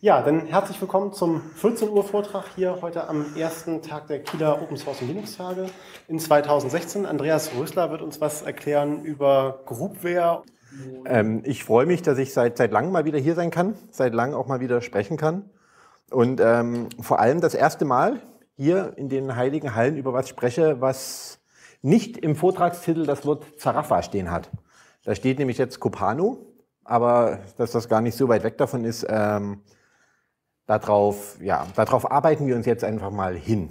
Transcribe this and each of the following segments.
Ja, dann herzlich willkommen zum 14 Uhr Vortrag hier heute am ersten Tag der Kieler Open Source und Linux Tage in 2016. Andreas Rösler wird uns was erklären über Groupware. Ähm, ich freue mich, dass ich seit, seit langem mal wieder hier sein kann, seit langem auch mal wieder sprechen kann. Und ähm, vor allem das erste Mal hier in den Heiligen Hallen über was spreche, was nicht im Vortragstitel das Wort Zarafa stehen hat. Da steht nämlich jetzt Copano, aber dass das gar nicht so weit weg davon ist, ähm, darauf, ja, darauf arbeiten wir uns jetzt einfach mal hin.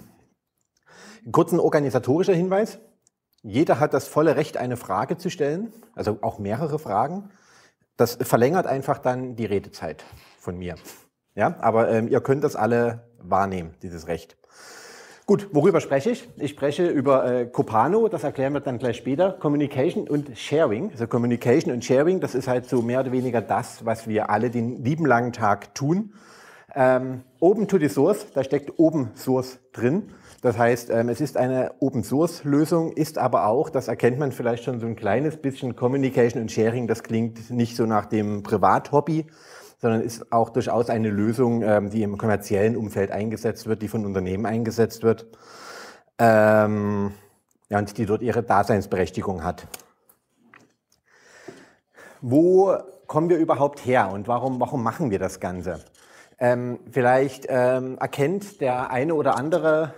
Kurz ein organisatorischer Hinweis. Jeder hat das volle Recht, eine Frage zu stellen, also auch mehrere Fragen. Das verlängert einfach dann die Redezeit von mir. Ja, aber ähm, ihr könnt das alle wahrnehmen, dieses Recht. Gut, worüber spreche ich? Ich spreche über äh, Copano, das erklären wir dann gleich später, Communication und Sharing. Also Communication und Sharing, das ist halt so mehr oder weniger das, was wir alle den lieben langen Tag tun. Ähm, oben to the Source, da steckt Open Source drin. Das heißt, ähm, es ist eine Open Source Lösung, ist aber auch, das erkennt man vielleicht schon so ein kleines bisschen Communication und Sharing, das klingt nicht so nach dem Privathobby, sondern ist auch durchaus eine Lösung, ähm, die im kommerziellen Umfeld eingesetzt wird, die von Unternehmen eingesetzt wird. Ähm, ja, und die dort ihre Daseinsberechtigung hat. Wo kommen wir überhaupt her und warum, warum machen wir das Ganze? Ähm, vielleicht ähm, erkennt der eine oder andere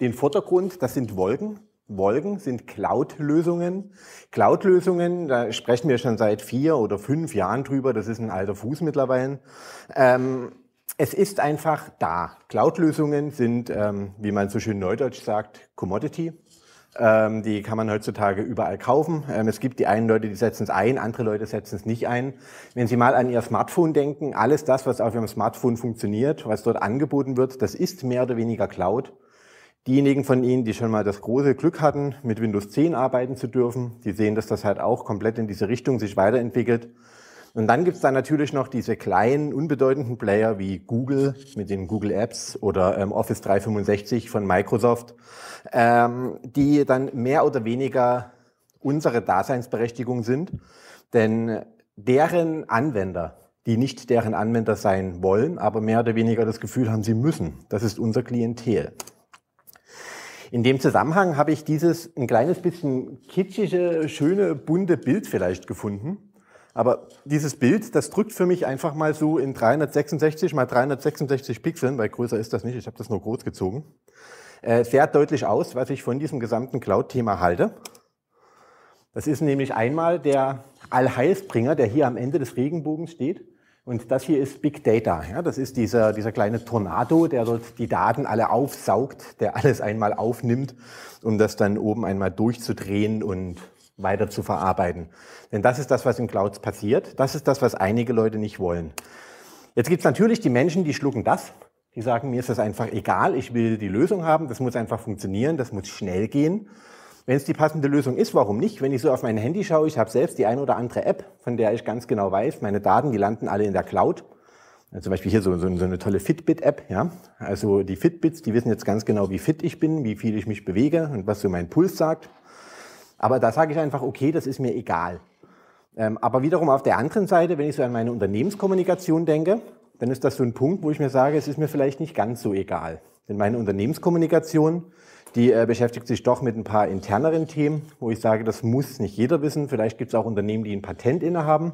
den Vordergrund, das sind Wolken. Wolken sind Cloud-Lösungen. Cloud-Lösungen, da sprechen wir schon seit vier oder fünf Jahren drüber, das ist ein alter Fuß mittlerweile. Ähm, es ist einfach da. Cloud-Lösungen sind, ähm, wie man so schön neudeutsch sagt, Commodity. Ähm, die kann man heutzutage überall kaufen. Ähm, es gibt die einen Leute, die setzen es ein, andere Leute setzen es nicht ein. Wenn Sie mal an Ihr Smartphone denken, alles das, was auf Ihrem Smartphone funktioniert, was dort angeboten wird, das ist mehr oder weniger Cloud. Diejenigen von Ihnen, die schon mal das große Glück hatten, mit Windows 10 arbeiten zu dürfen, die sehen, dass das halt auch komplett in diese Richtung sich weiterentwickelt. Und dann gibt es da natürlich noch diese kleinen, unbedeutenden Player wie Google mit den Google Apps oder ähm, Office 365 von Microsoft, ähm, die dann mehr oder weniger unsere Daseinsberechtigung sind. Denn deren Anwender, die nicht deren Anwender sein wollen, aber mehr oder weniger das Gefühl haben, sie müssen, das ist unser Klientel. In dem Zusammenhang habe ich dieses ein kleines bisschen kitschige, schöne, bunte Bild vielleicht gefunden. Aber dieses Bild, das drückt für mich einfach mal so in 366 mal 366 Pixeln, weil größer ist das nicht, ich habe das nur groß gezogen, äh, sehr deutlich aus, was ich von diesem gesamten Cloud-Thema halte. Das ist nämlich einmal der Allheilsbringer, der hier am Ende des Regenbogens steht. Und das hier ist Big Data. Ja? Das ist dieser, dieser kleine Tornado, der dort die Daten alle aufsaugt, der alles einmal aufnimmt, um das dann oben einmal durchzudrehen und weiter zu verarbeiten. Denn das ist das, was in Clouds passiert. Das ist das, was einige Leute nicht wollen. Jetzt gibt es natürlich die Menschen, die schlucken das. Die sagen, mir ist das einfach egal, ich will die Lösung haben, das muss einfach funktionieren, das muss schnell gehen. Wenn es die passende Lösung ist, warum nicht? Wenn ich so auf mein Handy schaue, ich habe selbst die ein oder andere App, von der ich ganz genau weiß, meine Daten, die landen alle in der Cloud. zum Beispiel hier so, so eine tolle Fitbit-App. Ja? Also die Fitbits, die wissen jetzt ganz genau, wie fit ich bin, wie viel ich mich bewege und was so mein Puls sagt. Aber da sage ich einfach, okay, das ist mir egal. Ähm, aber wiederum auf der anderen Seite, wenn ich so an meine Unternehmenskommunikation denke, dann ist das so ein Punkt, wo ich mir sage, es ist mir vielleicht nicht ganz so egal. Denn meine Unternehmenskommunikation, die äh, beschäftigt sich doch mit ein paar interneren Themen, wo ich sage, das muss nicht jeder wissen. Vielleicht gibt es auch Unternehmen, die ein Patent innehaben.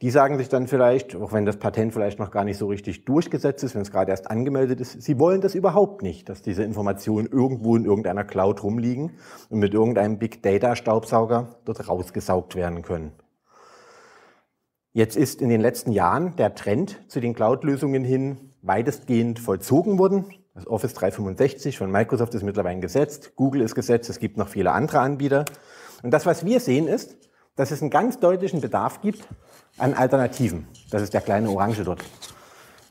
Die sagen sich dann vielleicht, auch wenn das Patent vielleicht noch gar nicht so richtig durchgesetzt ist, wenn es gerade erst angemeldet ist, sie wollen das überhaupt nicht, dass diese Informationen irgendwo in irgendeiner Cloud rumliegen und mit irgendeinem Big Data Staubsauger dort rausgesaugt werden können. Jetzt ist in den letzten Jahren der Trend zu den Cloud-Lösungen hin weitestgehend vollzogen worden. Das Office 365 von Microsoft ist mittlerweile gesetzt, Google ist gesetzt, es gibt noch viele andere Anbieter. Und das, was wir sehen, ist, dass es einen ganz deutlichen Bedarf gibt an Alternativen. Das ist der kleine Orange dort.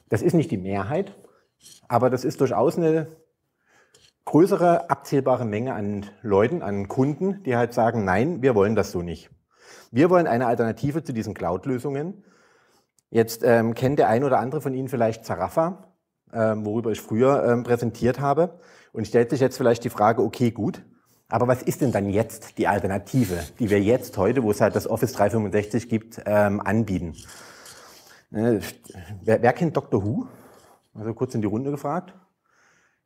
Das ist nicht die Mehrheit, aber das ist durchaus eine größere abzählbare Menge an Leuten, an Kunden, die halt sagen, nein, wir wollen das so nicht. Wir wollen eine Alternative zu diesen Cloud-Lösungen. Jetzt ähm, kennt der ein oder andere von Ihnen vielleicht Zarafa, ähm, worüber ich früher ähm, präsentiert habe, und stellt sich jetzt vielleicht die Frage, okay, gut, aber was ist denn dann jetzt die Alternative, die wir jetzt heute, wo es halt das Office 365 gibt, ähm, anbieten? Äh, wer, wer kennt Dr. Who? Also kurz in die Runde gefragt.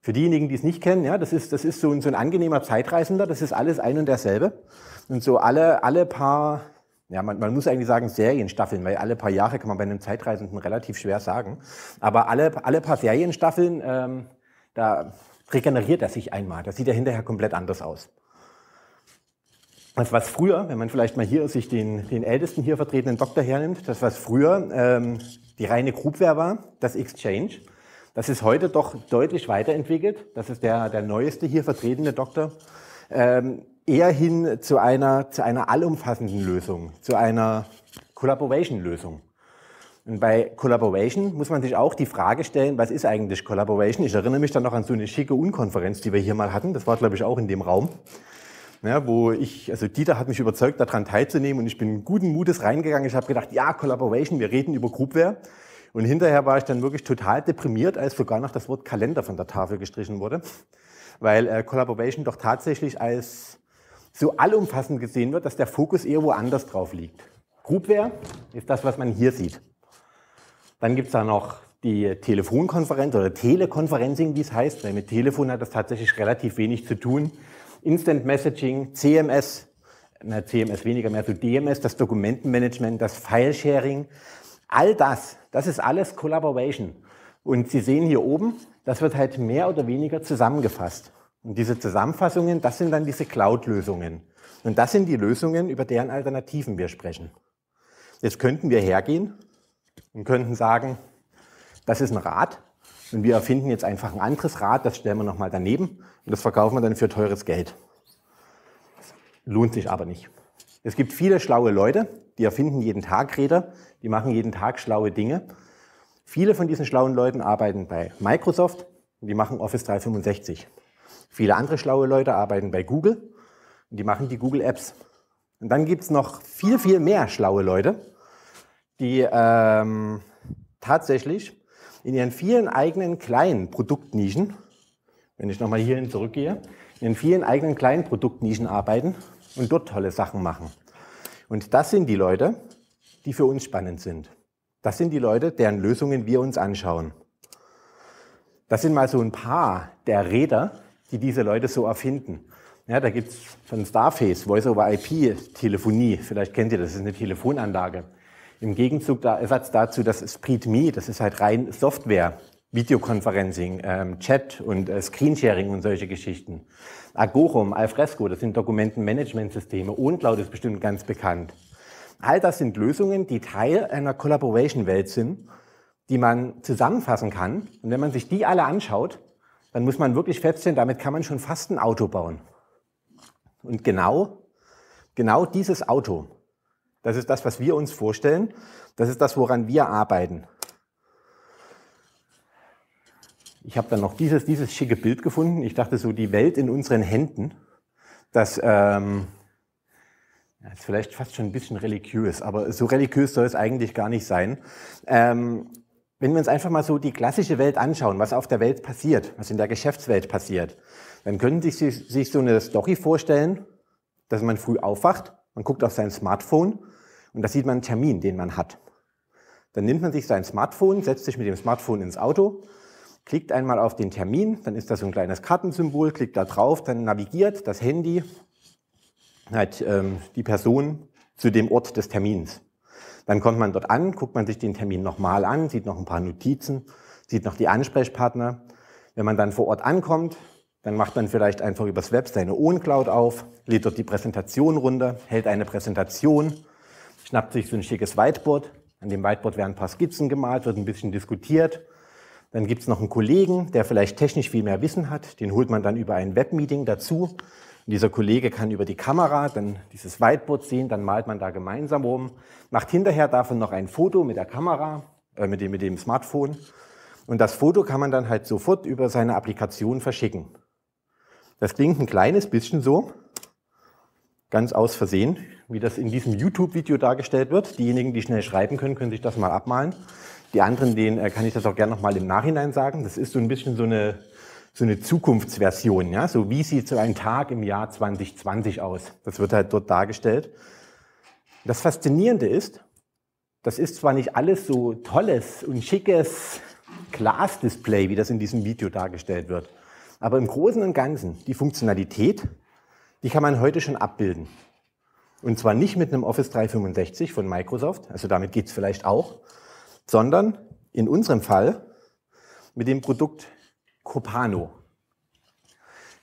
Für diejenigen, die es nicht kennen, ja, das ist, das ist so ein, so ein angenehmer Zeitreisender, das ist alles ein und derselbe. Und so alle, alle paar, ja, man, man muss eigentlich sagen Serienstaffeln, weil alle paar Jahre kann man bei einem Zeitreisenden relativ schwer sagen. Aber alle, alle paar Serienstaffeln, ähm, da regeneriert er sich einmal. Das sieht ja hinterher komplett anders aus. Das, was früher, wenn man vielleicht mal hier sich den, den ältesten hier vertretenen Doktor hernimmt, das, was früher ähm, die reine Groupware war, das Exchange, das ist heute doch deutlich weiterentwickelt. Das ist der, der neueste hier vertretene Doktor. Ähm, eher hin zu einer, zu einer allumfassenden Lösung, zu einer Collaboration-Lösung. Und bei Collaboration muss man sich auch die Frage stellen, was ist eigentlich Collaboration? Ich erinnere mich dann noch an so eine schicke Unkonferenz, die wir hier mal hatten. Das war, glaube ich, auch in dem Raum. Ja, wo ich, also Dieter hat mich überzeugt, daran teilzunehmen und ich bin guten Mutes reingegangen. Ich habe gedacht, ja, Collaboration, wir reden über Groupware. Und hinterher war ich dann wirklich total deprimiert, als sogar noch das Wort Kalender von der Tafel gestrichen wurde, weil äh, Collaboration doch tatsächlich als so allumfassend gesehen wird, dass der Fokus eher woanders drauf liegt. Groupware ist das, was man hier sieht. Dann gibt es da noch die Telefonkonferenz oder Telekonferencing, wie es heißt, weil mit Telefon hat das tatsächlich relativ wenig zu tun. Instant Messaging, CMS, na, CMS weniger mehr zu so DMS, das Dokumentenmanagement, das File-Sharing, all das, das ist alles Collaboration. Und Sie sehen hier oben, das wird halt mehr oder weniger zusammengefasst. Und diese Zusammenfassungen, das sind dann diese Cloud-Lösungen. Und das sind die Lösungen, über deren Alternativen wir sprechen. Jetzt könnten wir hergehen und könnten sagen, das ist ein Rad und wir erfinden jetzt einfach ein anderes Rad, das stellen wir nochmal daneben und das verkaufen wir dann für teures Geld. Lohnt sich aber nicht. Es gibt viele schlaue Leute, die erfinden jeden Tag Räder, die machen jeden Tag schlaue Dinge. Viele von diesen schlauen Leuten arbeiten bei Microsoft und die machen Office 365. Viele andere schlaue Leute arbeiten bei Google und die machen die Google Apps. Und dann gibt es noch viel, viel mehr schlaue Leute, die ähm, tatsächlich in ihren vielen eigenen kleinen Produktnischen, wenn ich nochmal hierhin zurückgehe, in ihren vielen eigenen kleinen Produktnischen arbeiten und dort tolle Sachen machen. Und das sind die Leute, die für uns spannend sind. Das sind die Leute, deren Lösungen wir uns anschauen. Das sind mal so ein paar der Räder, die diese Leute so erfinden. Ja, da gibt es von Starface, Voice over IP, Telefonie. Vielleicht kennt ihr das, das ist eine Telefonanlage. Im Gegenzug da, Ersatz dazu, das Sprit Me, das ist halt rein Software, Videoconferencing, ähm, Chat und äh, Screensharing und solche Geschichten. Agorum, Alfresco, das sind Dokumentenmanagementsysteme. OwnCloud ist bestimmt ganz bekannt. All das sind Lösungen, die Teil einer Collaboration-Welt sind, die man zusammenfassen kann. Und wenn man sich die alle anschaut, dann muss man wirklich feststellen, damit kann man schon fast ein Auto bauen. Und genau, genau dieses Auto, das ist das, was wir uns vorstellen. Das ist das, woran wir arbeiten. Ich habe dann noch dieses, dieses schicke Bild gefunden. Ich dachte so, die Welt in unseren Händen. Das ähm, ist vielleicht fast schon ein bisschen religiös, aber so religiös soll es eigentlich gar nicht sein. Ähm, wenn wir uns einfach mal so die klassische Welt anschauen, was auf der Welt passiert, was in der Geschäftswelt passiert, dann können Sie sich so eine Story vorstellen, dass man früh aufwacht, man guckt auf sein Smartphone und da sieht man einen Termin, den man hat. Dann nimmt man sich sein Smartphone, setzt sich mit dem Smartphone ins Auto, klickt einmal auf den Termin, dann ist da so ein kleines Kartensymbol, klickt da drauf, dann navigiert das Handy halt, ähm, die Person zu dem Ort des Termins. Dann kommt man dort an, guckt man sich den Termin nochmal an, sieht noch ein paar Notizen, sieht noch die Ansprechpartner. Wenn man dann vor Ort ankommt, dann macht man vielleicht einfach übers Web seine OwnCloud auf, lädt dort die Präsentation runter, hält eine Präsentation, schnappt sich so ein schickes Whiteboard. An dem Whiteboard werden ein paar Skizzen gemalt, wird ein bisschen diskutiert. Dann gibt's noch einen Kollegen, der vielleicht technisch viel mehr Wissen hat. Den holt man dann über ein Webmeeting dazu. Und dieser Kollege kann über die Kamera dann dieses Whiteboard sehen, dann malt man da gemeinsam rum, macht hinterher davon noch ein Foto mit der Kamera, äh, mit, dem, mit dem Smartphone. Und das Foto kann man dann halt sofort über seine Applikation verschicken. Das klingt ein kleines bisschen so, ganz aus Versehen, wie das in diesem YouTube-Video dargestellt wird. Diejenigen, die schnell schreiben können, können sich das mal abmalen. Die anderen, denen äh, kann ich das auch gerne nochmal im Nachhinein sagen. Das ist so ein bisschen so eine, so eine Zukunftsversion. Ja? So wie sieht so ein Tag im Jahr 2020 aus? Das wird halt dort dargestellt. Das Faszinierende ist, das ist zwar nicht alles so tolles und schickes Glasdisplay, wie das in diesem Video dargestellt wird, aber im Großen und Ganzen, die Funktionalität, die kann man heute schon abbilden. Und zwar nicht mit einem Office 365 von Microsoft, also damit geht's vielleicht auch, sondern in unserem Fall mit dem Produkt Copano.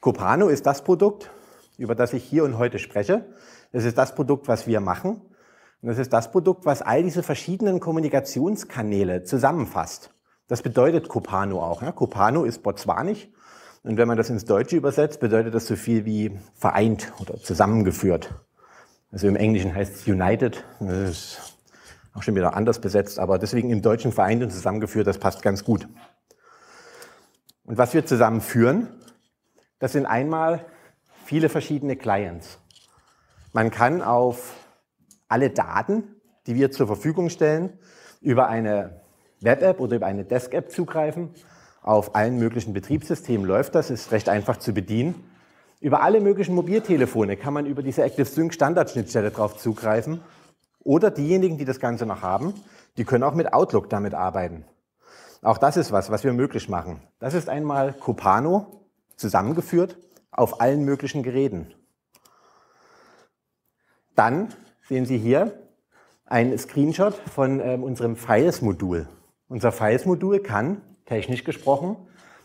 Copano ist das Produkt, über das ich hier und heute spreche. Es ist das Produkt, was wir machen. Und es ist das Produkt, was all diese verschiedenen Kommunikationskanäle zusammenfasst. Das bedeutet Copano auch. Ne? Copano ist botswanisch und wenn man das ins Deutsche übersetzt, bedeutet das so viel wie vereint oder zusammengeführt. Also im Englischen heißt es United. Das ist auch schon wieder anders besetzt, aber deswegen im Deutschen vereint und zusammengeführt, das passt ganz gut. Und was wir zusammenführen, das sind einmal viele verschiedene Clients. Man kann auf alle Daten, die wir zur Verfügung stellen, über eine Web-App oder über eine Desk-App zugreifen auf allen möglichen Betriebssystemen läuft das, ist recht einfach zu bedienen. Über alle möglichen Mobiltelefone kann man über diese Active Sync Standardschnittstelle drauf zugreifen. Oder diejenigen, die das Ganze noch haben, die können auch mit Outlook damit arbeiten. Auch das ist was, was wir möglich machen. Das ist einmal Copano zusammengeführt auf allen möglichen Geräten. Dann sehen Sie hier einen Screenshot von ähm, unserem Files-Modul. Unser Files-Modul kann technisch gesprochen,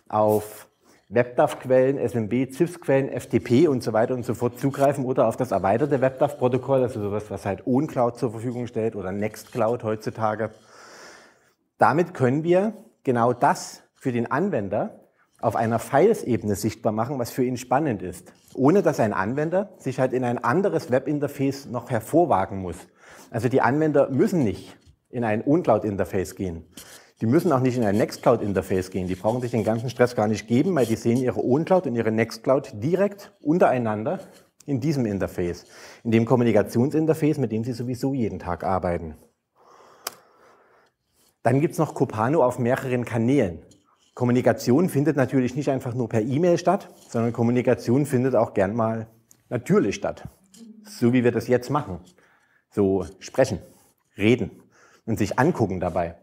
auf WebDAV-Quellen, SMB, ZIPS-Quellen, FTP und so weiter und so fort zugreifen oder auf das erweiterte WebDAV-Protokoll, also sowas, was halt OwnCloud zur Verfügung stellt oder NextCloud heutzutage. Damit können wir genau das für den Anwender auf einer Files-Ebene sichtbar machen, was für ihn spannend ist, ohne dass ein Anwender sich halt in ein anderes Webinterface noch hervorwagen muss. Also die Anwender müssen nicht in ein OwnCloud-Interface gehen. Die müssen auch nicht in ein Nextcloud-Interface gehen. Die brauchen sich den ganzen Stress gar nicht geben, weil die sehen ihre OwnCloud und ihre Nextcloud direkt untereinander in diesem Interface, in dem Kommunikationsinterface, mit dem sie sowieso jeden Tag arbeiten. Dann gibt es noch Copano auf mehreren Kanälen. Kommunikation findet natürlich nicht einfach nur per E-Mail statt, sondern Kommunikation findet auch gern mal natürlich statt. So wie wir das jetzt machen. So sprechen, reden und sich angucken dabei.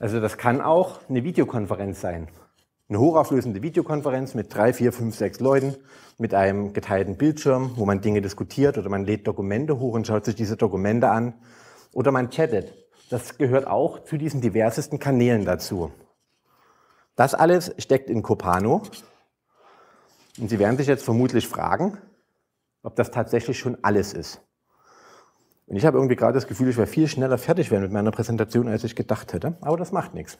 Also das kann auch eine Videokonferenz sein. Eine hochauflösende Videokonferenz mit drei, vier, fünf, sechs Leuten, mit einem geteilten Bildschirm, wo man Dinge diskutiert oder man lädt Dokumente hoch und schaut sich diese Dokumente an oder man chattet. Das gehört auch zu diesen diversesten Kanälen dazu. Das alles steckt in Copano. Und Sie werden sich jetzt vermutlich fragen, ob das tatsächlich schon alles ist. Und ich habe irgendwie gerade das Gefühl, ich werde viel schneller fertig werden mit meiner Präsentation, als ich gedacht hätte. Aber das macht nichts.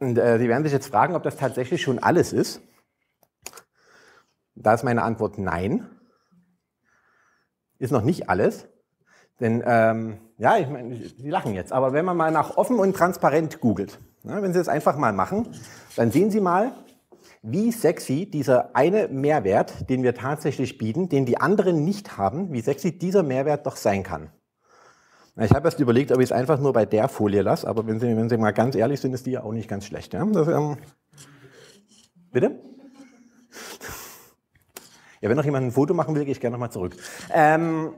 Und äh, Sie werden sich jetzt fragen, ob das tatsächlich schon alles ist. Da ist meine Antwort nein. Ist noch nicht alles. Denn, ähm, ja, ich meine, Sie lachen jetzt. Aber wenn man mal nach offen und transparent googelt, ne, wenn Sie das einfach mal machen, dann sehen Sie mal, wie sexy dieser eine Mehrwert, den wir tatsächlich bieten, den die anderen nicht haben, wie sexy dieser Mehrwert doch sein kann. Ich habe erst überlegt, ob ich es einfach nur bei der Folie lasse, aber wenn Sie, wenn Sie mal ganz ehrlich sind, ist die ja auch nicht ganz schlecht. Ja? Das, ähm bitte? Ja, wenn noch jemand ein Foto machen will, gehe ich gerne nochmal zurück. Ähm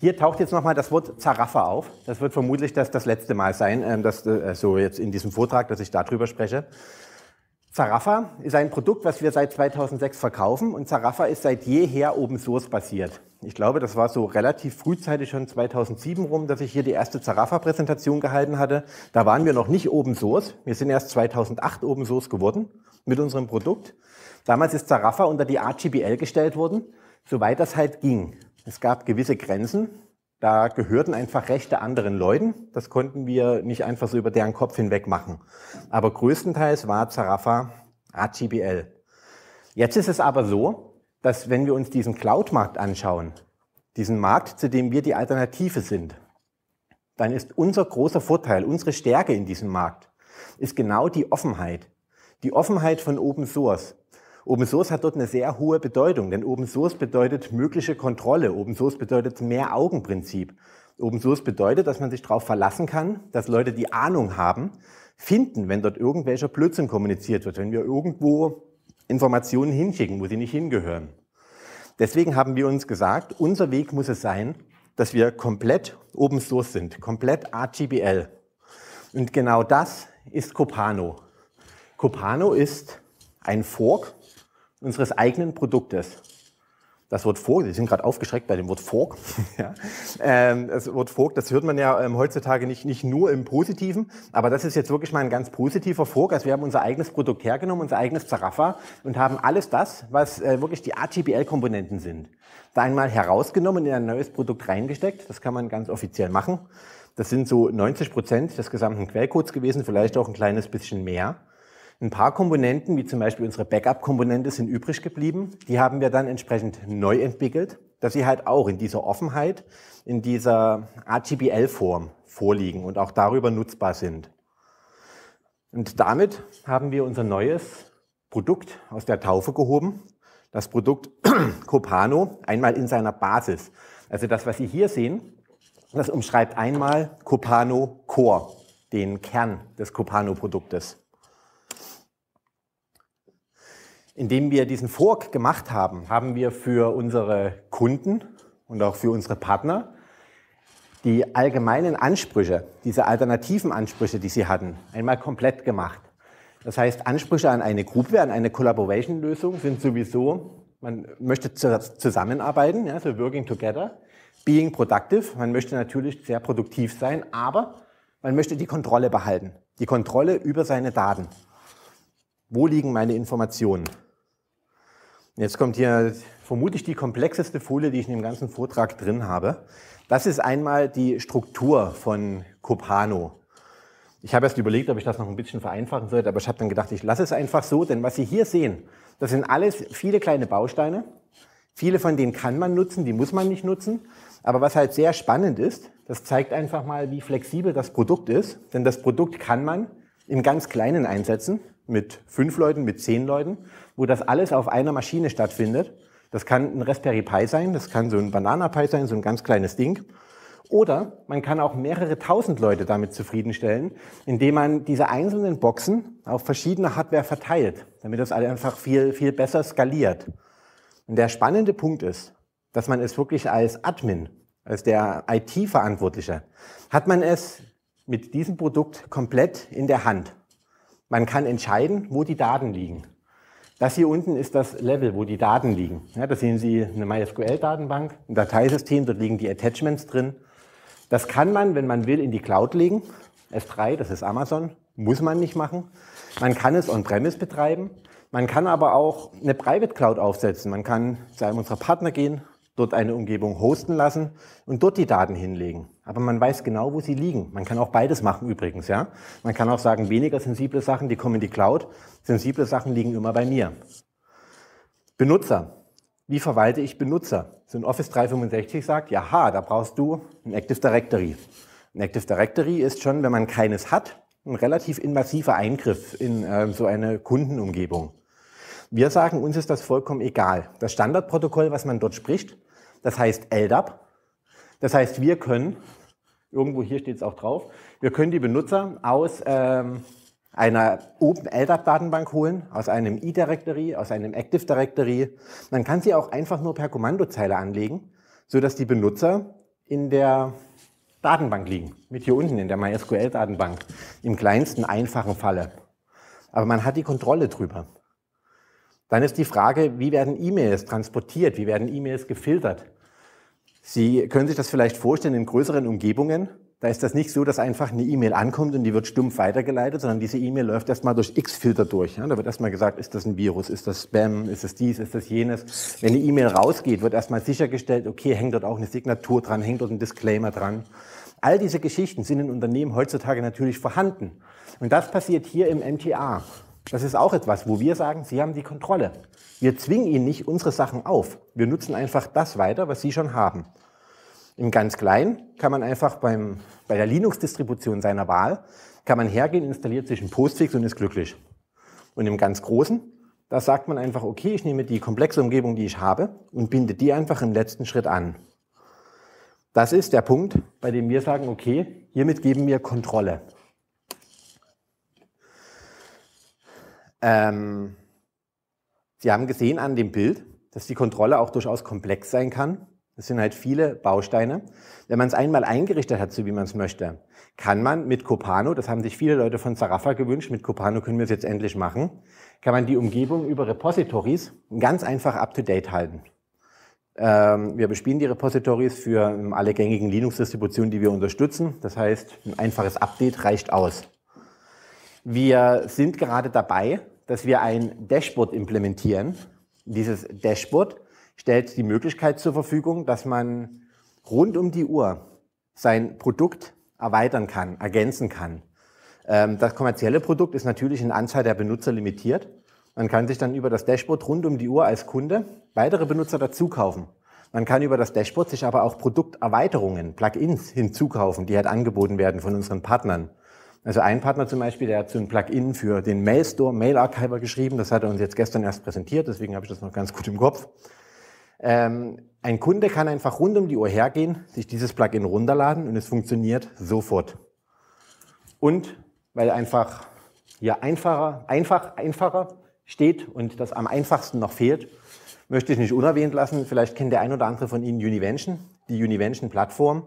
hier taucht jetzt nochmal das Wort Zarafa auf. Das wird vermutlich das, das letzte Mal sein, ähm, dass, äh, so jetzt in diesem Vortrag, dass ich darüber spreche. Zarafa ist ein Produkt, was wir seit 2006 verkaufen und Zarafa ist seit jeher Open Source basiert. Ich glaube, das war so relativ frühzeitig schon 2007 rum, dass ich hier die erste Zarafa-Präsentation gehalten hatte. Da waren wir noch nicht Open Source. Wir sind erst 2008 Open Source geworden mit unserem Produkt. Damals ist Zarafa unter die RGBL gestellt worden, soweit das halt ging. Es gab gewisse Grenzen, da gehörten einfach Rechte anderen Leuten. Das konnten wir nicht einfach so über deren Kopf hinweg machen. Aber größtenteils war Zarafa AGBL. Jetzt ist es aber so, dass wenn wir uns diesen Cloud-Markt anschauen, diesen Markt, zu dem wir die Alternative sind, dann ist unser großer Vorteil, unsere Stärke in diesem Markt, ist genau die Offenheit. Die Offenheit von Open Source. Open Source hat dort eine sehr hohe Bedeutung, denn Open Source bedeutet mögliche Kontrolle. Open Source bedeutet mehr Augenprinzip. Open Source bedeutet, dass man sich darauf verlassen kann, dass Leute, die Ahnung haben, finden, wenn dort irgendwelcher Blödsinn kommuniziert wird, wenn wir irgendwo Informationen hinschicken, wo sie nicht hingehören. Deswegen haben wir uns gesagt, unser Weg muss es sein, dass wir komplett Open Source sind, komplett RGBL. Und genau das ist Copano. Copano ist ein Fork unseres eigenen Produktes. Das Wort Fork, Sie sind gerade aufgeschreckt bei dem Wort Fork. ja. Ähm, das Wort Fork, das hört man ja ähm, heutzutage nicht, nicht nur im Positiven, aber das ist jetzt wirklich mal ein ganz positiver Fork. Also wir haben unser eigenes Produkt hergenommen, unser eigenes Zarafa und haben alles das, was äh, wirklich die rgbl komponenten sind, da einmal herausgenommen, in ein neues Produkt reingesteckt. Das kann man ganz offiziell machen. Das sind so 90 Prozent des gesamten Quellcodes gewesen, vielleicht auch ein kleines bisschen mehr. Ein paar Komponenten, wie zum Beispiel unsere Backup-Komponente, sind übrig geblieben. Die haben wir dann entsprechend neu entwickelt, dass sie halt auch in dieser Offenheit, in dieser RGBL-Form vorliegen und auch darüber nutzbar sind. Und damit haben wir unser neues Produkt aus der Taufe gehoben, das Produkt Copano, einmal in seiner Basis. Also das, was Sie hier sehen, das umschreibt einmal Copano Core, den Kern des Copano-Produktes. Indem wir diesen Fork gemacht haben, haben wir für unsere Kunden und auch für unsere Partner die allgemeinen Ansprüche, diese alternativen Ansprüche, die sie hatten, einmal komplett gemacht. Das heißt, Ansprüche an eine Gruppe, an eine Collaboration-Lösung sind sowieso, man möchte zusammenarbeiten, ja, so working together, being productive, man möchte natürlich sehr produktiv sein, aber man möchte die Kontrolle behalten, die Kontrolle über seine Daten. Wo liegen meine Informationen? Jetzt kommt hier vermutlich die komplexeste Folie, die ich in dem ganzen Vortrag drin habe. Das ist einmal die Struktur von Copano. Ich habe erst überlegt, ob ich das noch ein bisschen vereinfachen sollte, aber ich habe dann gedacht, ich lasse es einfach so, denn was Sie hier sehen, das sind alles viele kleine Bausteine. Viele von denen kann man nutzen, die muss man nicht nutzen. Aber was halt sehr spannend ist, das zeigt einfach mal, wie flexibel das Produkt ist, denn das Produkt kann man im ganz Kleinen einsetzen mit fünf Leuten, mit zehn Leuten, wo das alles auf einer Maschine stattfindet. Das kann ein Raspberry Pi sein, das kann so ein Banana Pi sein, so ein ganz kleines Ding. Oder man kann auch mehrere tausend Leute damit zufriedenstellen, indem man diese einzelnen Boxen auf verschiedene Hardware verteilt, damit das einfach viel, viel besser skaliert. Und der spannende Punkt ist, dass man es wirklich als Admin, als der IT-Verantwortliche, hat man es mit diesem Produkt komplett in der Hand. Man kann entscheiden, wo die Daten liegen. Das hier unten ist das Level, wo die Daten liegen. Ja, da sehen Sie eine MySQL-Datenbank, ein Dateisystem, dort liegen die Attachments drin. Das kann man, wenn man will, in die Cloud legen. S3, das ist Amazon, muss man nicht machen. Man kann es on-premise betreiben. Man kann aber auch eine Private Cloud aufsetzen. Man kann zu einem unserer Partner gehen, dort eine Umgebung hosten lassen und dort die Daten hinlegen. Aber man weiß genau, wo sie liegen. Man kann auch beides machen übrigens, ja. Man kann auch sagen, weniger sensible Sachen, die kommen in die Cloud. Sensible Sachen liegen immer bei mir. Benutzer. Wie verwalte ich Benutzer? So ein Office 365 sagt, ja, ha, da brauchst du ein Active Directory. Ein Active Directory ist schon, wenn man keines hat, ein relativ invasiver Eingriff in äh, so eine Kundenumgebung. Wir sagen, uns ist das vollkommen egal. Das Standardprotokoll, was man dort spricht, das heißt LDAP. Das heißt, wir können, irgendwo hier steht es auch drauf, wir können die Benutzer aus ähm, einer Open LDAP-Datenbank holen, aus einem E-Directory, aus einem Active Directory. Man kann sie auch einfach nur per Kommandozeile anlegen, sodass die Benutzer in der Datenbank liegen, mit hier unten in der MySQL-Datenbank, im kleinsten einfachen Falle. Aber man hat die Kontrolle drüber. Dann ist die Frage, wie werden E-Mails transportiert, wie werden E-Mails gefiltert? Sie können sich das vielleicht vorstellen in größeren Umgebungen. Da ist das nicht so, dass einfach eine E-Mail ankommt und die wird stumpf weitergeleitet, sondern diese E-Mail läuft erstmal durch X-Filter durch. Da wird erstmal gesagt, ist das ein Virus, ist das Spam, ist das dies, ist das jenes. Wenn eine E-Mail rausgeht, wird erstmal sichergestellt, okay, hängt dort auch eine Signatur dran, hängt dort ein Disclaimer dran. All diese Geschichten sind in Unternehmen heutzutage natürlich vorhanden. Und das passiert hier im MTA. Das ist auch etwas, wo wir sagen, Sie haben die Kontrolle. Wir zwingen Ihnen nicht unsere Sachen auf. Wir nutzen einfach das weiter, was Sie schon haben. Im ganz Kleinen kann man einfach beim, bei der Linux-Distribution seiner Wahl, kann man hergehen, installiert sich einen Postfix und ist glücklich. Und im ganz großen, da sagt man einfach, okay, ich nehme die komplexe Umgebung, die ich habe und binde die einfach im letzten Schritt an. Das ist der Punkt, bei dem wir sagen, okay, hiermit geben wir Kontrolle. Ähm, Sie haben gesehen an dem Bild, dass die Kontrolle auch durchaus komplex sein kann. Es sind halt viele Bausteine. Wenn man es einmal eingerichtet hat, so wie man es möchte, kann man mit Copano, das haben sich viele Leute von Sarafa gewünscht, mit Copano können wir es jetzt endlich machen, kann man die Umgebung über Repositories ganz einfach up-to-date halten. Ähm, wir bespielen die Repositories für alle gängigen Linux-Distributionen, die wir unterstützen. Das heißt, ein einfaches Update reicht aus. Wir sind gerade dabei, dass wir ein Dashboard implementieren. Dieses Dashboard stellt die Möglichkeit zur Verfügung, dass man rund um die Uhr sein Produkt erweitern kann, ergänzen kann. Ähm, das kommerzielle Produkt ist natürlich in Anzahl der Benutzer limitiert. Man kann sich dann über das Dashboard rund um die Uhr als Kunde weitere Benutzer dazukaufen. Man kann über das Dashboard sich aber auch Produkterweiterungen, Plugins hinzukaufen, die halt angeboten werden von unseren Partnern. Also ein Partner zum Beispiel, der hat so ein Plugin für den Mail Store, Mail Archiver geschrieben. Das hat er uns jetzt gestern erst präsentiert, deswegen habe ich das noch ganz gut im Kopf. Ähm, ein Kunde kann einfach rund um die Uhr hergehen, sich dieses Plugin runterladen und es funktioniert sofort. Und weil einfach ja einfacher, einfach, einfacher steht und das am einfachsten noch fehlt, möchte ich nicht unerwähnt lassen. Vielleicht kennt der ein oder andere von Ihnen Univention, die Univention-Plattform.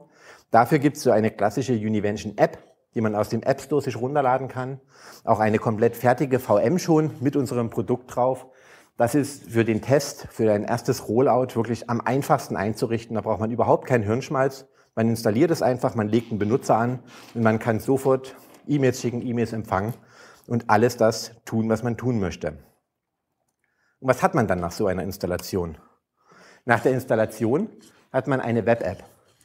Dafür gibt es so eine klassische Univention-App, die man aus dem App Store sich runterladen kann. Auch eine komplett fertige VM schon mit unserem Produkt drauf. Das ist für den Test, für dein erstes Rollout wirklich am einfachsten einzurichten. Da braucht man überhaupt keinen Hirnschmalz. Man installiert es einfach, man legt einen Benutzer an und man kann sofort E-Mails schicken, E-Mails empfangen und alles das tun, was man tun möchte. Und was hat man dann nach so einer Installation? Nach der Installation hat man eine Web-App.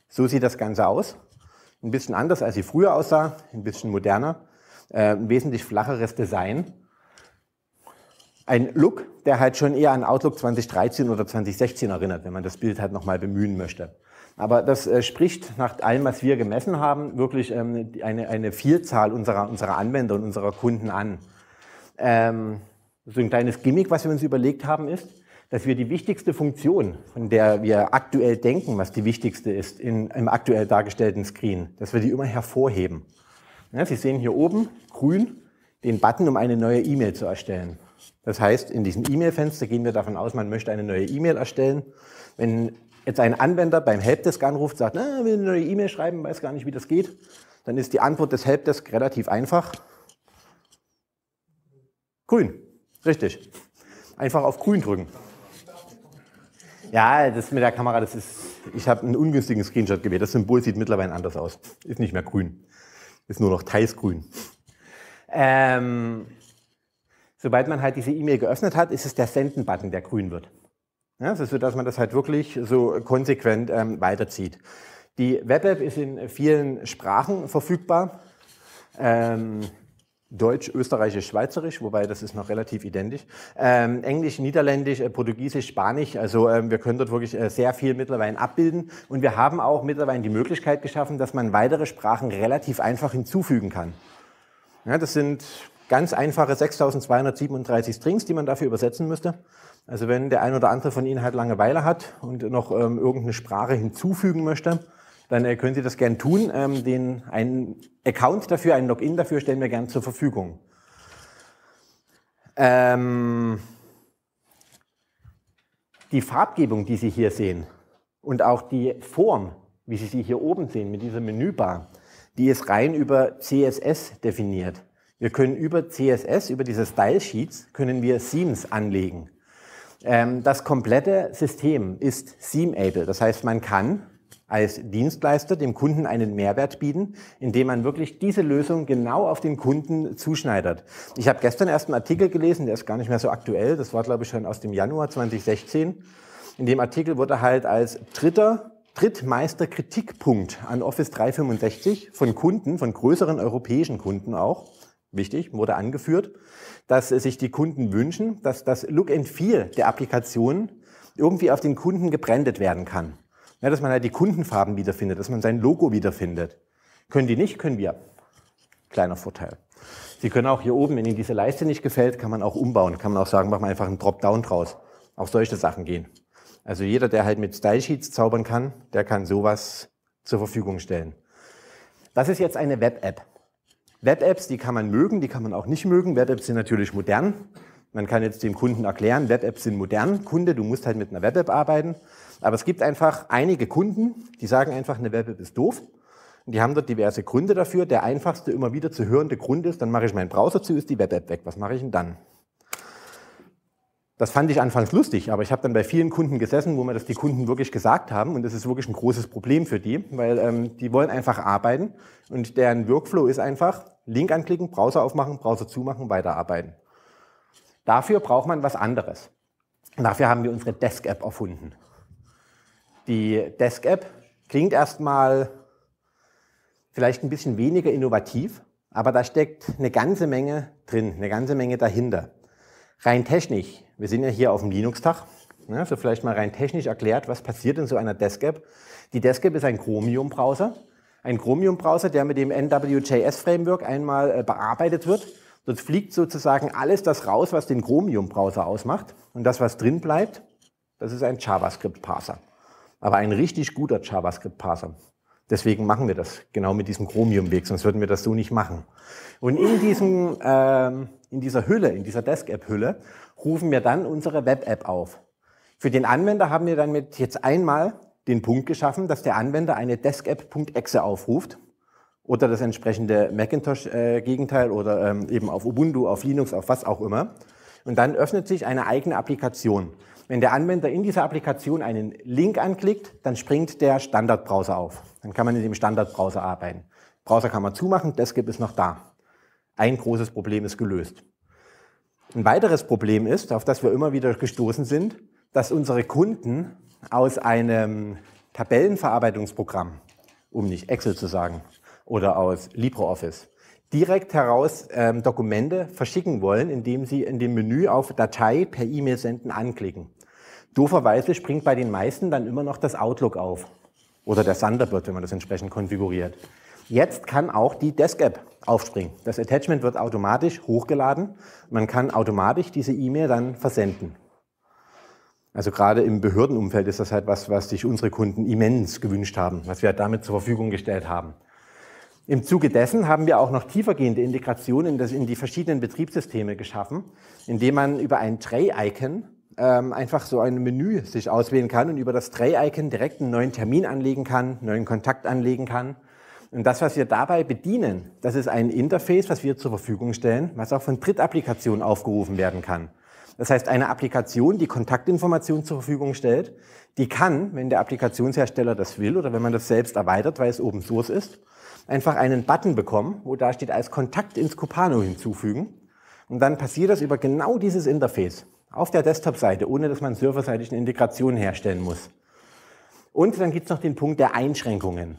So sieht das Ganze aus ein bisschen anders, als sie früher aussah, ein bisschen moderner, äh, ein wesentlich flacheres Design. Ein Look, der halt schon eher an Outlook 2013 oder 2016 erinnert, wenn man das Bild halt nochmal bemühen möchte. Aber das äh, spricht nach allem, was wir gemessen haben, wirklich ähm, eine, eine Vielzahl unserer, unserer Anwender und unserer Kunden an. Ähm, so ein kleines Gimmick, was wir uns überlegt haben, ist, dass wir die wichtigste Funktion, von der wir aktuell denken, was die wichtigste ist in, im aktuell dargestellten Screen, dass wir die immer hervorheben. Ja, Sie sehen hier oben grün den Button, um eine neue E-Mail zu erstellen. Das heißt, in diesem E-Mail-Fenster gehen wir davon aus, man möchte eine neue E-Mail erstellen. Wenn jetzt ein Anwender beim Helpdesk anruft, sagt, na, will eine neue E-Mail schreiben, weiß gar nicht, wie das geht, dann ist die Antwort des Helpdesk relativ einfach. Grün. Richtig. Einfach auf grün drücken. Ja, das mit der Kamera, das ist. Ich habe einen ungünstigen Screenshot gewählt. Das Symbol sieht mittlerweile anders aus. Ist nicht mehr grün. Ist nur noch teils grün. Ähm, sobald man halt diese E-Mail geöffnet hat, ist es der Senden-Button, der grün wird. Ja, es ist so, dass man das halt wirklich so konsequent ähm, weiterzieht. Die Web-App ist in vielen Sprachen verfügbar. Ähm, Deutsch, Österreichisch, Schweizerisch, wobei das ist noch relativ identisch. Ähm, Englisch, Niederländisch, äh, Portugiesisch, Spanisch. Also ähm, wir können dort wirklich äh, sehr viel mittlerweile abbilden. Und wir haben auch mittlerweile die Möglichkeit geschaffen, dass man weitere Sprachen relativ einfach hinzufügen kann. Ja, das sind ganz einfache 6237 Strings, die man dafür übersetzen müsste. Also wenn der ein oder andere von Ihnen halt Langeweile hat und noch ähm, irgendeine Sprache hinzufügen möchte, dann äh, könnt ihr das gern tun. Ähm, den, einen Account dafür, einen Login dafür stellen wir gern zur Verfügung. Ähm, die Farbgebung, die Sie hier sehen und auch die Form, wie Sie sie hier oben sehen mit dieser Menübar, die ist rein über CSS definiert. Wir können über CSS, über diese Style Sheets, können wir Themes anlegen. Ähm, das komplette System ist Theme-able. Das heißt, man kann als Dienstleister dem Kunden einen Mehrwert bieten, indem man wirklich diese Lösung genau auf den Kunden zuschneidert. Ich habe gestern erst einen Artikel gelesen, der ist gar nicht mehr so aktuell, das war glaube ich schon aus dem Januar 2016. In dem Artikel wurde halt als dritter drittmeister Kritikpunkt an Office 365 von Kunden, von größeren europäischen Kunden auch, wichtig, wurde angeführt, dass sich die Kunden wünschen, dass das Look and Feel der Applikation irgendwie auf den Kunden gebrandet werden kann. Ja, dass man halt die Kundenfarben wiederfindet, dass man sein Logo wiederfindet. Können die nicht, können wir. Kleiner Vorteil. Sie können auch hier oben, wenn Ihnen diese Leiste nicht gefällt, kann man auch umbauen. Kann man auch sagen, machen wir einfach einen Dropdown draus. Auch solche Sachen gehen. Also jeder, der halt mit Style Sheets zaubern kann, der kann sowas zur Verfügung stellen. Das ist jetzt eine Web-App. Web-Apps, die kann man mögen, die kann man auch nicht mögen. Web-Apps sind natürlich modern. Man kann jetzt dem Kunden erklären, Web-Apps sind modern. Kunde, du musst halt mit einer Web-App arbeiten. Aber es gibt einfach einige Kunden, die sagen einfach, eine Web-App ist doof. Und die haben dort diverse Gründe dafür. Der einfachste, immer wieder zu hörende Grund ist, dann mache ich meinen Browser zu, ist die Web-App weg. Was mache ich denn dann? Das fand ich anfangs lustig, aber ich habe dann bei vielen Kunden gesessen, wo mir das die Kunden wirklich gesagt haben und das ist wirklich ein großes Problem für die, weil ähm, die wollen einfach arbeiten und deren Workflow ist einfach Link anklicken, Browser aufmachen, Browser zumachen, weiterarbeiten. Dafür braucht man was anderes. Dafür haben wir unsere Desk-App erfunden. Die Desk-App klingt erstmal vielleicht ein bisschen weniger innovativ, aber da steckt eine ganze Menge drin, eine ganze Menge dahinter. Rein technisch, wir sind ja hier auf dem Linux-Tag, ne, so vielleicht mal rein technisch erklärt, was passiert in so einer Desk-App. Die Desk-App ist ein Chromium-Browser, ein Chromium-Browser, der mit dem NWJS-Framework einmal äh, bearbeitet wird. Dort fliegt sozusagen alles das raus, was den Chromium-Browser ausmacht. Und das, was drin bleibt, das ist ein JavaScript-Parser aber ein richtig guter JavaScript-Parser. Deswegen machen wir das genau mit diesem Chromium-Weg, sonst würden wir das so nicht machen. Und in, diesem, ähm, in dieser Hülle, in dieser Desk-App-Hülle, rufen wir dann unsere Web-App auf. Für den Anwender haben wir dann jetzt einmal den Punkt geschaffen, dass der Anwender eine Desk-App.exe aufruft oder das entsprechende Macintosh-Gegenteil oder ähm, eben auf Ubuntu, auf Linux, auf was auch immer. Und dann öffnet sich eine eigene Applikation. Wenn der Anwender in dieser Applikation einen Link anklickt, dann springt der Standardbrowser auf. Dann kann man in dem Standardbrowser arbeiten. Browser kann man zumachen, Desktop ist noch da. Ein großes Problem ist gelöst. Ein weiteres Problem ist, auf das wir immer wieder gestoßen sind, dass unsere Kunden aus einem Tabellenverarbeitungsprogramm, um nicht Excel zu sagen, oder aus LibreOffice direkt heraus ähm, Dokumente verschicken wollen, indem Sie in dem Menü auf Datei per E-Mail senden anklicken. Dooferweise springt bei den meisten dann immer noch das Outlook auf oder der Thunderbird, wenn man das entsprechend konfiguriert. Jetzt kann auch die Desk App aufspringen. Das Attachment wird automatisch hochgeladen. Man kann automatisch diese E-Mail dann versenden. Also gerade im Behördenumfeld ist das halt was, was sich unsere Kunden immens gewünscht haben, was wir halt damit zur Verfügung gestellt haben. Im Zuge dessen haben wir auch noch tiefergehende Integrationen in, in, die verschiedenen Betriebssysteme geschaffen, indem man über ein Tray-Icon ähm, einfach so ein Menü sich auswählen kann und über das Tray-Icon direkt einen neuen Termin anlegen kann, neuen Kontakt anlegen kann. Und das, was wir dabei bedienen, das ist ein Interface, was wir zur Verfügung stellen, was auch von Drittapplikationen aufgerufen werden kann. Das heißt, eine Applikation, die Kontaktinformationen zur Verfügung stellt, die kann, wenn der Applikationshersteller das will oder wenn man das selbst erweitert, weil es Open Source ist, einfach einen Button bekommen, wo da steht als Kontakt ins Copano hinzufügen. Und dann passiert das über genau dieses Interface auf der Desktop-Seite, ohne dass man serverseitig eine Integration herstellen muss. Und dann gibt's noch den Punkt der Einschränkungen.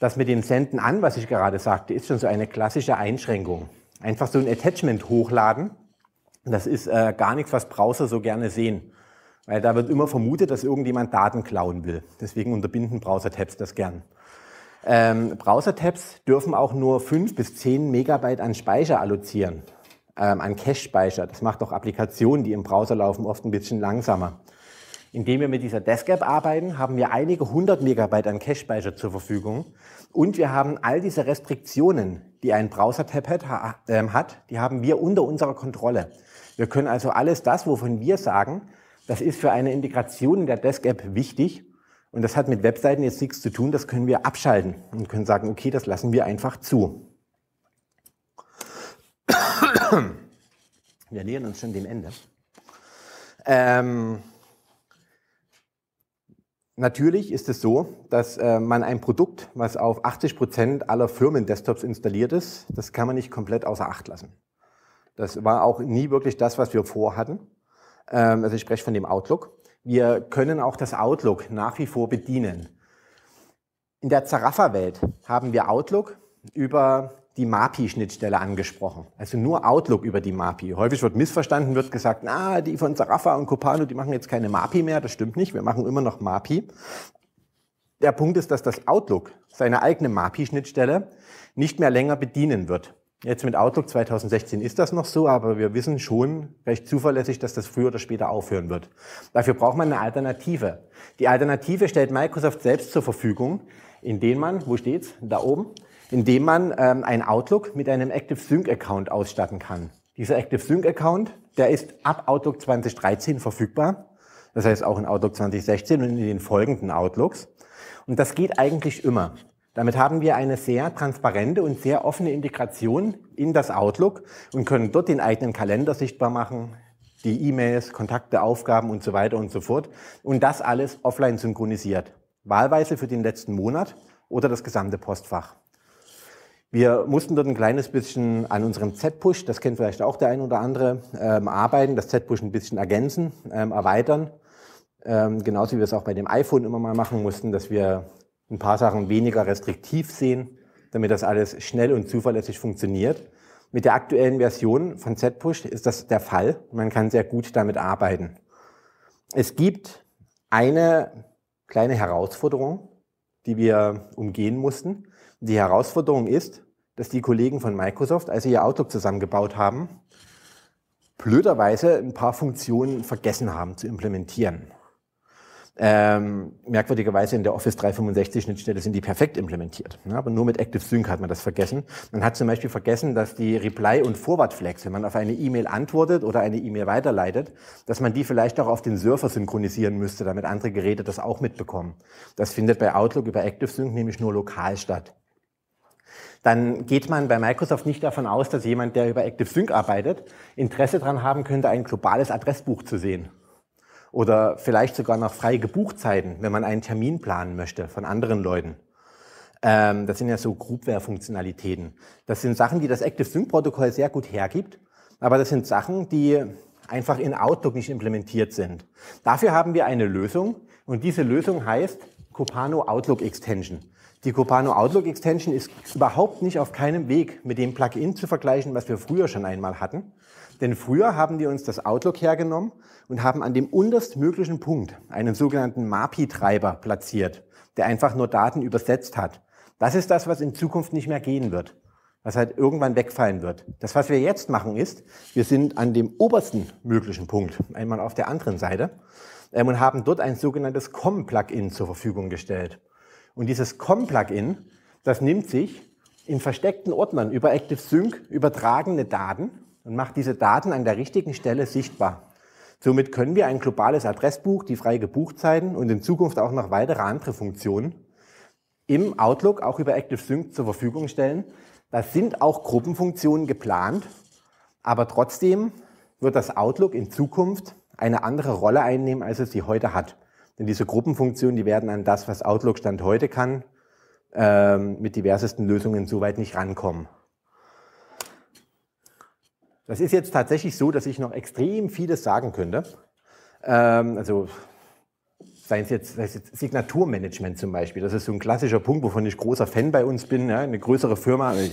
Das mit dem Senden an, was ich gerade sagte, ist schon so eine klassische Einschränkung. Einfach so ein Attachment hochladen das ist äh, gar nichts, was Browser so gerne sehen. Weil da wird immer vermutet, dass irgendjemand Daten klauen will. Deswegen unterbinden Browser-Tabs das gern. Ähm, Browser-Tabs dürfen auch nur 5 bis 10 Megabyte an Speicher allozieren, ähm, an Cache-Speicher. Das macht auch Applikationen, die im Browser laufen, oft ein bisschen langsamer. Indem wir mit dieser Desk-App arbeiten, haben wir einige hundert Megabyte an Cache-Speicher zur Verfügung und wir haben all diese Restriktionen, die ein Browser-Tab hat, äh, hat, die haben wir unter unserer Kontrolle. Wir können also alles das, wovon wir sagen, das ist für eine Integration in der Desk-App wichtig. Und das hat mit Webseiten jetzt nichts zu tun, das können wir abschalten und können sagen, okay, das lassen wir einfach zu. Wir nähern uns schon dem Ende. Ähm, natürlich ist es so, dass äh, man ein Produkt, was auf 80% Prozent aller Firmen-Desktops installiert ist, das kann man nicht komplett außer Acht lassen. Das war auch nie wirklich das, was wir vorhatten. Ähm, also ich spreche von dem Outlook. Wir können auch das Outlook nach wie vor bedienen. In der Zarafa-Welt haben wir Outlook über die MAPI-Schnittstelle angesprochen. Also nur Outlook über die MAPI. Häufig wird missverstanden, wird gesagt, na, die von Zarafa und Copano, die machen jetzt keine MAPI mehr. Das stimmt nicht. Wir machen immer noch MAPI. Der Punkt ist, dass das Outlook seine eigene MAPI-Schnittstelle nicht mehr länger bedienen wird. Jetzt mit Outlook 2016 ist das noch so, aber wir wissen schon recht zuverlässig, dass das früher oder später aufhören wird. Dafür braucht man eine Alternative. Die Alternative stellt Microsoft selbst zur Verfügung, indem man, wo steht's? Da oben, indem man ähm, ein Outlook mit einem Active Sync Account ausstatten kann. Dieser Active Sync Account, der ist ab Outlook 2013 verfügbar. Das heißt auch in Outlook 2016 und in den folgenden Outlooks. Und das geht eigentlich immer. Damit haben wir eine sehr transparente und sehr offene Integration in das Outlook und können dort den eigenen Kalender sichtbar machen, die E-Mails, Kontakte, Aufgaben und so weiter und so fort. Und das alles offline synchronisiert. Wahlweise für den letzten Monat oder das gesamte Postfach. Wir mussten dort ein kleines bisschen an unserem Z-Push, das kennt vielleicht auch der ein oder andere, ähm, arbeiten, das Z-Push ein bisschen ergänzen, ähm, erweitern. Ähm, genauso wie wir es auch bei dem iPhone immer mal machen mussten, dass wir ein paar Sachen weniger restriktiv sehen, damit das alles schnell und zuverlässig funktioniert. Mit der aktuellen Version von ZPush ist das der Fall. Man kann sehr gut damit arbeiten. Es gibt eine kleine Herausforderung, die wir umgehen mussten. Die Herausforderung ist, dass die Kollegen von Microsoft, als sie ihr Outlook zusammengebaut haben, blöderweise ein paar Funktionen vergessen haben zu implementieren. Ähm, merkwürdigerweise in der Office 365 Schnittstelle sind die perfekt implementiert. Ne? Aber nur mit Active Sync hat man das vergessen. Man hat zum Beispiel vergessen, dass die Reply- und Forward-Flags, wenn man auf eine E-Mail antwortet oder eine E-Mail weiterleitet, dass man die vielleicht auch auf den Surfer synchronisieren müsste, damit andere Geräte das auch mitbekommen. Das findet bei Outlook über Active Sync nämlich nur lokal statt dann geht man bei Microsoft nicht davon aus, dass jemand, der über Active Sync arbeitet, Interesse daran haben könnte, ein globales Adressbuch zu sehen oder vielleicht sogar noch freie gebucht wenn man einen Termin planen möchte von anderen Leuten. Ähm, das sind ja so Groupware-Funktionalitäten. Das sind Sachen, die das Active sync protokoll sehr gut hergibt, aber das sind Sachen, die einfach in Outlook nicht implementiert sind. Dafür haben wir eine Lösung und diese Lösung heißt Copano Outlook Extension. Die Copano Outlook Extension ist überhaupt nicht auf keinem Weg mit dem Plugin zu vergleichen, was wir früher schon einmal hatten, denn früher haben wir uns das Outlook hergenommen und haben an dem unterstmöglichen Punkt einen sogenannten MAPI-Treiber platziert, der einfach nur Daten übersetzt hat. Das ist das, was in Zukunft nicht mehr gehen wird, was halt irgendwann wegfallen wird. Das, was wir jetzt machen, ist, wir sind an dem obersten möglichen Punkt, einmal auf der anderen Seite, ähm, und haben dort ein sogenanntes COM-Plugin zur Verfügung gestellt. Und dieses COM-Plugin, das nimmt sich in versteckten Ordnern über ActiveSync übertragene Daten und macht diese Daten an der richtigen Stelle sichtbar. Somit können wir ein globales Adressbuch, die freie gebucht und in Zukunft auch noch weitere andere Funktionen im Outlook auch über ActiveSync zur Verfügung stellen. Da sind auch Gruppenfunktionen geplant, aber trotzdem wird das Outlook in Zukunft eine andere Rolle einnehmen, als es sie heute hat. Denn diese Gruppenfunktionen, die werden an das, was Outlook Stand heute kann, ähm, mit diversesten Lösungen soweit nicht rankommen. Das ist jetzt tatsächlich so, dass ich noch extrem vieles sagen könnte. Ähm, also sei es, jetzt, sei es jetzt Signaturmanagement zum Beispiel. Das ist so ein klassischer Punkt, wovon ich großer Fan bei uns bin. Ja? Eine größere Firma, äh,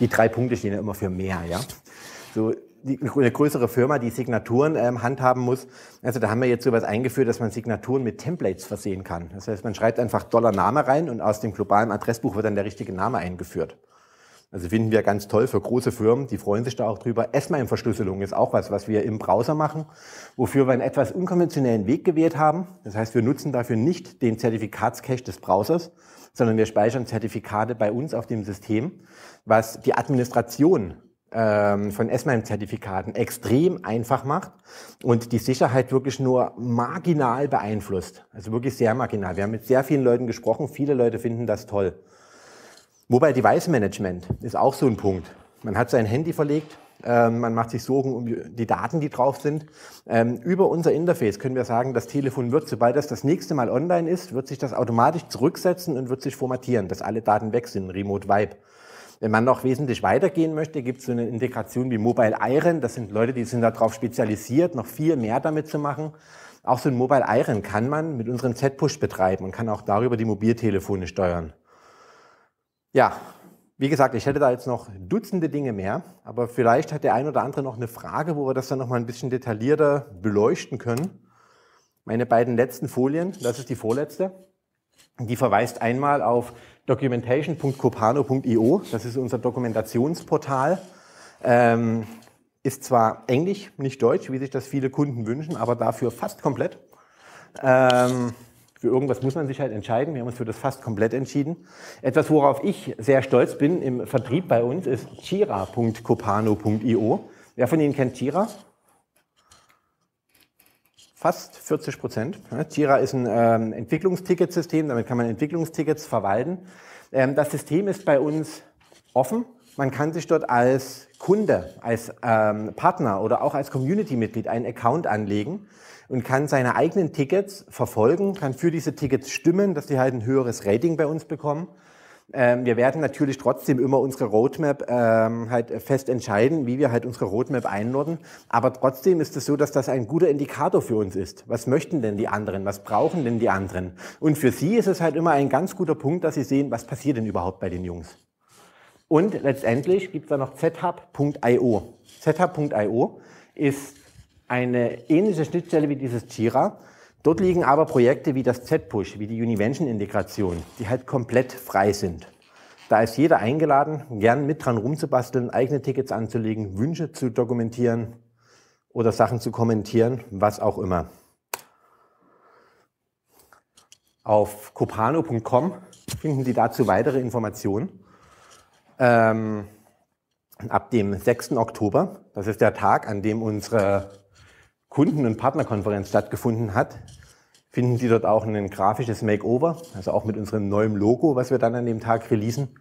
die drei Punkte stehen ja immer für mehr. Ja? So, die, eine größere Firma, die Signaturen ähm, handhaben muss. Also da haben wir jetzt sowas eingeführt, dass man Signaturen mit Templates versehen kann. Das heißt, man schreibt einfach Dollar Name rein und aus dem globalen Adressbuch wird dann der richtige Name eingeführt. Also finden wir ganz toll für große Firmen, die freuen sich da auch drüber. S-MIME-Verschlüsselung ist auch was, was wir im Browser machen, wofür wir einen etwas unkonventionellen Weg gewählt haben. Das heißt, wir nutzen dafür nicht den Zertifikatscache des Browsers, sondern wir speichern Zertifikate bei uns auf dem System, was die Administration ähm, von S-MIME-Zertifikaten extrem einfach macht und die Sicherheit wirklich nur marginal beeinflusst. Also wirklich sehr marginal. Wir haben mit sehr vielen Leuten gesprochen, viele Leute finden das toll. Mobile Device Management ist auch so ein Punkt. Man hat sein Handy verlegt, ähm, man macht sich Sorgen um die Daten, die drauf sind. Ähm, über unser Interface können wir sagen, das Telefon wird, sobald das das nächste Mal online ist, wird sich das automatisch zurücksetzen und wird sich formatieren, dass alle Daten weg sind, Remote Vibe. Wenn man noch wesentlich weitergehen möchte, gibt es so eine Integration wie Mobile Iron. Das sind Leute, die sind darauf spezialisiert, noch viel mehr damit zu machen. Auch so ein Mobile Iron kann man mit unserem Z-Push betreiben und kann auch darüber die Mobiltelefone steuern. Ja, wie gesagt, ich hätte da jetzt noch Dutzende Dinge mehr, aber vielleicht hat der ein oder andere noch eine Frage, wo wir das dann noch mal ein bisschen detaillierter beleuchten können. Meine beiden letzten Folien, das ist die vorletzte, die verweist einmal auf documentation.copano.io, das ist unser Dokumentationsportal. Ähm, ist zwar Englisch, nicht Deutsch, wie sich das viele Kunden wünschen, aber dafür fast komplett. Ähm, für irgendwas muss man sich halt entscheiden. Wir haben uns für das fast komplett entschieden. Etwas, worauf ich sehr stolz bin im Vertrieb bei uns, ist chira.copano.io. Wer von Ihnen kennt Chira? Fast 40 Prozent. Chira ist ein ähm, Entwicklungsticketsystem, damit kann man Entwicklungstickets verwalten. Ähm, das System ist bei uns offen, man kann sich dort als Kunde, als ähm, Partner oder auch als Community-Mitglied einen Account anlegen und kann seine eigenen Tickets verfolgen, kann für diese Tickets stimmen, dass sie halt ein höheres Rating bei uns bekommen. Ähm, wir werden natürlich trotzdem immer unsere Roadmap ähm, halt fest entscheiden, wie wir halt unsere Roadmap einordnen. Aber trotzdem ist es so, dass das ein guter Indikator für uns ist. Was möchten denn die anderen? Was brauchen denn die anderen? Und für sie ist es halt immer ein ganz guter Punkt, dass sie sehen, was passiert denn überhaupt bei den Jungs. Und letztendlich gibt es da noch zhub.io. zhub.io ist eine ähnliche Schnittstelle wie dieses Jira. Dort liegen aber Projekte wie das Z-Push, wie die Univention-Integration, die halt komplett frei sind. Da ist jeder eingeladen, gern mit dran rumzubasteln, eigene Tickets anzulegen, Wünsche zu dokumentieren oder Sachen zu kommentieren, was auch immer. Auf copano.com finden Sie dazu weitere Informationen ähm, ab dem 6. Oktober, das ist der Tag, an dem unsere Kunden- und Partnerkonferenz stattgefunden hat, finden Sie dort auch ein grafisches Makeover, also auch mit unserem neuen Logo, was wir dann an dem Tag releasen,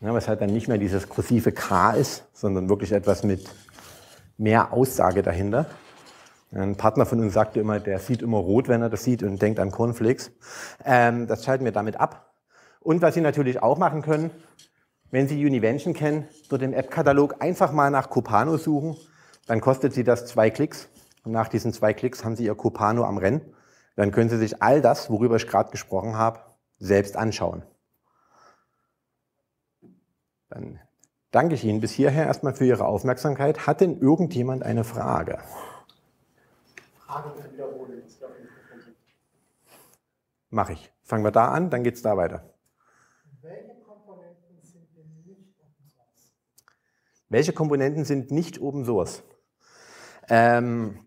ja, was halt dann nicht mehr dieses kursive K ist, sondern wirklich etwas mit mehr Aussage dahinter. Ein Partner von uns sagte immer, der sieht immer rot, wenn er das sieht und denkt an Cornflakes. Ähm, das schalten wir damit ab. Und was Sie natürlich auch machen können, wenn Sie Univention kennen, dort im App-Katalog einfach mal nach Copano suchen, dann kostet Sie das zwei Klicks. Und nach diesen zwei Klicks haben Sie Ihr Copano am Rennen. Dann können Sie sich all das, worüber ich gerade gesprochen habe, selbst anschauen. Dann danke ich Ihnen bis hierher erstmal für Ihre Aufmerksamkeit. Hat denn irgendjemand eine Frage? Fragen wiederholen. Mache ich. Fangen wir da an, dann geht es da weiter. Welche Komponenten sind nicht Open Source? Ähm,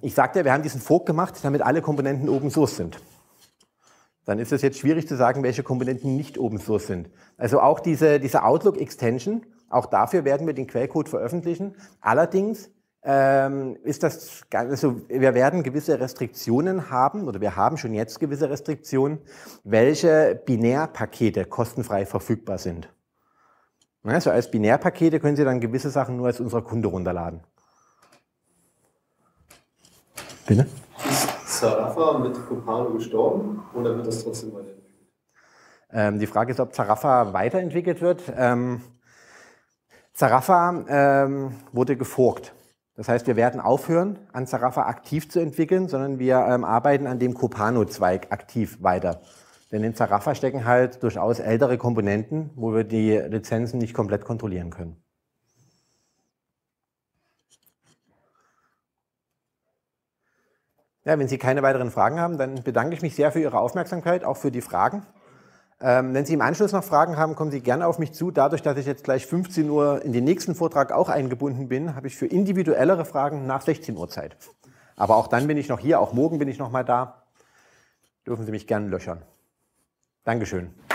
ich sagte ja, wir haben diesen Vogt gemacht, damit alle Komponenten Open Source sind. Dann ist es jetzt schwierig zu sagen, welche Komponenten nicht Open Source sind. Also auch diese, diese Outlook Extension, auch dafür werden wir den Quellcode veröffentlichen. Allerdings ähm, ist das, also wir werden gewisse Restriktionen haben oder wir haben schon jetzt gewisse Restriktionen, welche Binärpakete kostenfrei verfügbar sind. Also als Binärpakete können Sie dann gewisse Sachen nur als unserer Kunde runterladen. Bitte? Ist Zarafa mit Copano gestorben oder wird das trotzdem weiterentwickelt? Ähm, die Frage ist, ob Zarafa weiterentwickelt wird. Ähm, Zarafa ähm, wurde geforkt. Das heißt, wir werden aufhören, an Zarafa aktiv zu entwickeln, sondern wir ähm, arbeiten an dem Copano-Zweig aktiv weiter. Denn in Zarafa stecken halt durchaus ältere Komponenten, wo wir die Lizenzen nicht komplett kontrollieren können. Ja, wenn Sie keine weiteren Fragen haben, dann bedanke ich mich sehr für Ihre Aufmerksamkeit, auch für die Fragen. Ähm, wenn Sie im Anschluss noch Fragen haben, kommen Sie gerne auf mich zu. Dadurch, dass ich jetzt gleich 15 Uhr in den nächsten Vortrag auch eingebunden bin, habe ich für individuellere Fragen nach 16 Uhr Zeit. Aber auch dann bin ich noch hier, auch morgen bin ich noch mal da. Dürfen Sie mich gerne löchern. Dankeschön.